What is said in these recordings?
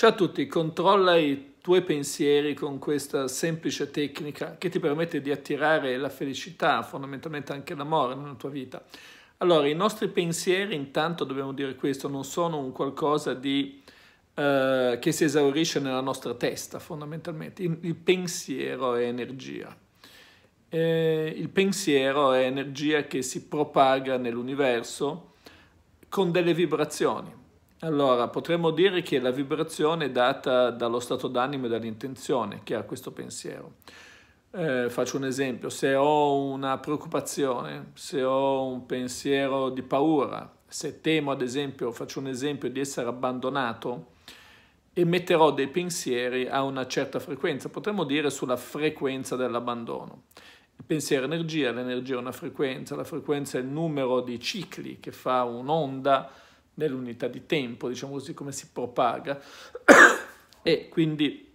Ciao a tutti, controlla i tuoi pensieri con questa semplice tecnica che ti permette di attirare la felicità, fondamentalmente anche l'amore nella tua vita. Allora, i nostri pensieri, intanto dobbiamo dire questo, non sono un qualcosa di, eh, che si esaurisce nella nostra testa, fondamentalmente. Il, pensiero è energia. Eh, il pensiero è energia che si propaga nell'universo con delle vibrazioni allora, potremmo dire che la vibrazione è data dallo stato d'animo e dall'intenzione che ha questo pensiero. Eh, faccio un esempio, se ho una preoccupazione, se ho un pensiero di paura, se temo ad esempio, faccio un esempio di essere abbandonato, emetterò dei pensieri a una certa frequenza, potremmo dire sulla frequenza dell'abbandono. Il pensiero è energia, l'energia è una frequenza, la frequenza è il numero di cicli che fa un'onda, nell'unità di tempo, diciamo così, come si propaga. e quindi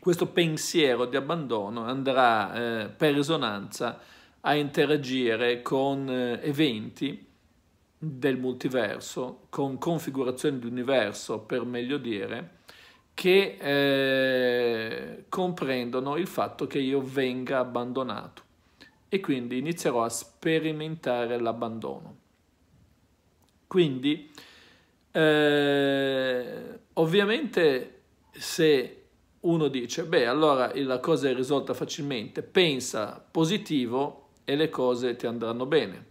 questo pensiero di abbandono andrà eh, per risonanza a interagire con eh, eventi del multiverso, con configurazioni di universo, per meglio dire, che eh, comprendono il fatto che io venga abbandonato e quindi inizierò a sperimentare l'abbandono. Quindi, eh, ovviamente, se uno dice, beh, allora la cosa è risolta facilmente, pensa positivo e le cose ti andranno bene.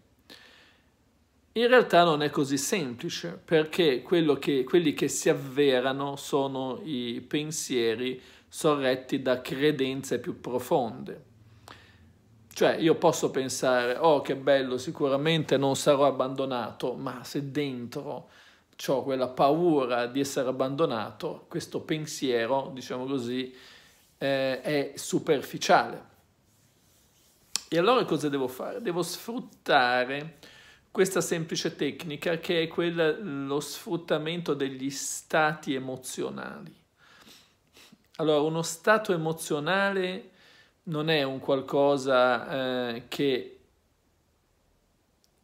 In realtà non è così semplice perché che, quelli che si avverano sono i pensieri sorretti da credenze più profonde. Cioè io posso pensare, oh che bello, sicuramente non sarò abbandonato, ma se dentro ho quella paura di essere abbandonato, questo pensiero, diciamo così, eh, è superficiale. E allora cosa devo fare? Devo sfruttare questa semplice tecnica che è quella, lo sfruttamento degli stati emozionali. Allora, uno stato emozionale non è un qualcosa eh, che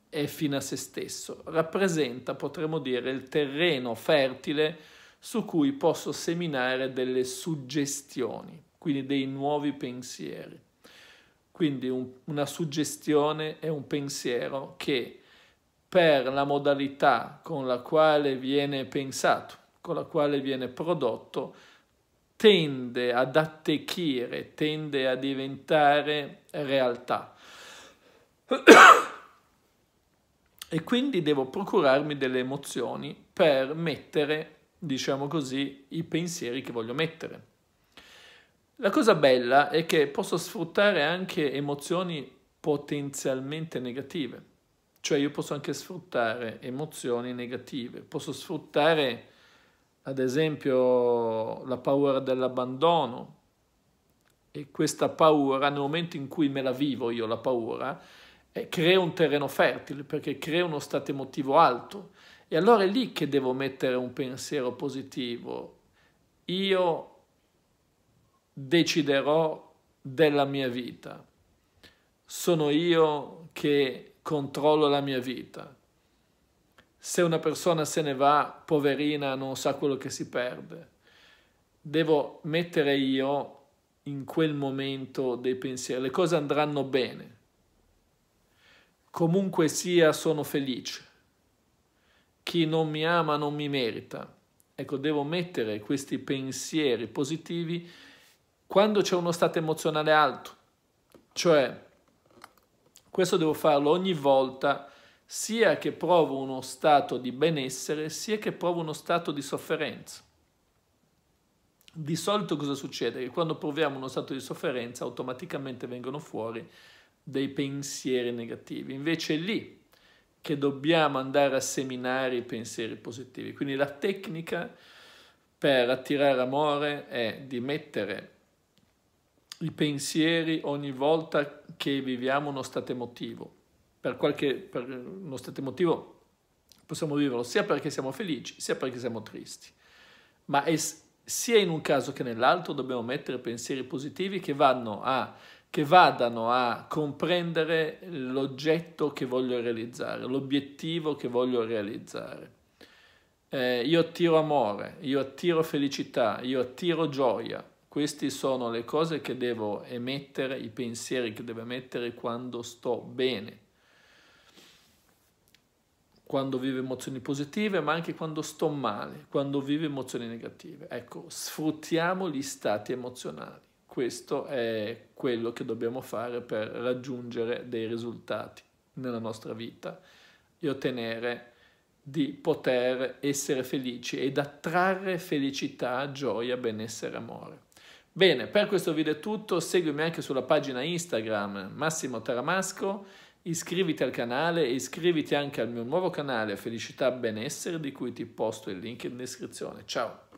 è fine a se stesso, rappresenta, potremmo dire, il terreno fertile su cui posso seminare delle suggestioni, quindi dei nuovi pensieri. Quindi un, una suggestione è un pensiero che per la modalità con la quale viene pensato, con la quale viene prodotto, tende ad attecchire, tende a diventare realtà. e quindi devo procurarmi delle emozioni per mettere, diciamo così, i pensieri che voglio mettere. La cosa bella è che posso sfruttare anche emozioni potenzialmente negative, cioè io posso anche sfruttare emozioni negative, posso sfruttare ad esempio la paura dell'abbandono e questa paura nel momento in cui me la vivo io la paura eh, crea un terreno fertile perché crea uno stato emotivo alto e allora è lì che devo mettere un pensiero positivo io deciderò della mia vita sono io che controllo la mia vita se una persona se ne va, poverina, non sa quello che si perde. Devo mettere io in quel momento dei pensieri, le cose andranno bene. Comunque sia, sono felice. Chi non mi ama non mi merita. Ecco, devo mettere questi pensieri positivi quando c'è uno stato emozionale alto. Cioè, questo devo farlo ogni volta sia che provo uno stato di benessere, sia che provo uno stato di sofferenza. Di solito cosa succede? Che quando proviamo uno stato di sofferenza automaticamente vengono fuori dei pensieri negativi. Invece è lì che dobbiamo andare a seminare i pensieri positivi. Quindi la tecnica per attirare amore è di mettere i pensieri ogni volta che viviamo uno stato emotivo per qualche per uno stato emotivo possiamo viverlo sia perché siamo felici sia perché siamo tristi. Ma è, sia in un caso che nell'altro dobbiamo mettere pensieri positivi che, a, che vadano a comprendere l'oggetto che voglio realizzare, l'obiettivo che voglio realizzare. Eh, io attiro amore, io attiro felicità, io attiro gioia. Queste sono le cose che devo emettere, i pensieri che devo emettere quando sto bene quando vivo emozioni positive, ma anche quando sto male, quando vivo emozioni negative. Ecco, sfruttiamo gli stati emozionali. Questo è quello che dobbiamo fare per raggiungere dei risultati nella nostra vita e ottenere di poter essere felici ed attrarre felicità, gioia, benessere, amore. Bene, per questo video è tutto, seguimi anche sulla pagina Instagram Massimo Taramasco Iscriviti al canale e iscriviti anche al mio nuovo canale Felicità Benessere di cui ti posto il link in descrizione. Ciao!